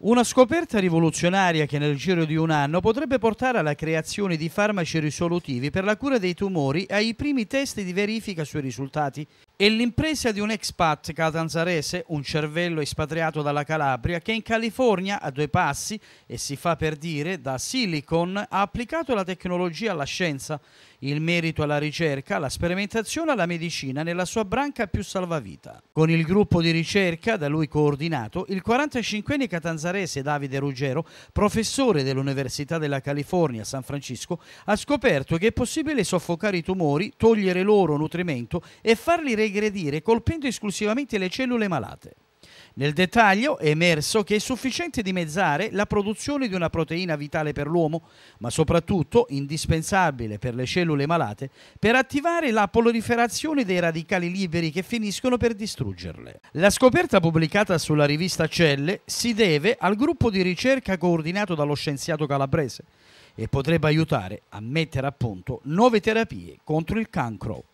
Una scoperta rivoluzionaria che nel giro di un anno potrebbe portare alla creazione di farmaci risolutivi per la cura dei tumori e ai primi test di verifica sui risultati è l'impresa di un expat catanzarese, un cervello espatriato dalla Calabria, che in California, a due passi, e si fa per dire, da Silicon, ha applicato la tecnologia alla scienza, il merito alla ricerca, alla sperimentazione alla medicina nella sua branca più salvavita. Con il gruppo di ricerca da lui coordinato, il 45enne catanzarese Cesarese Davide Ruggero, professore dell'Università della California a San Francisco, ha scoperto che è possibile soffocare i tumori, togliere loro nutrimento e farli regredire colpendo esclusivamente le cellule malate. Nel dettaglio è emerso che è sufficiente dimezzare la produzione di una proteina vitale per l'uomo, ma soprattutto indispensabile per le cellule malate, per attivare la proliferazione dei radicali liberi che finiscono per distruggerle. La scoperta pubblicata sulla rivista Celle si deve al gruppo di ricerca coordinato dallo scienziato calabrese e potrebbe aiutare a mettere a punto nuove terapie contro il cancro.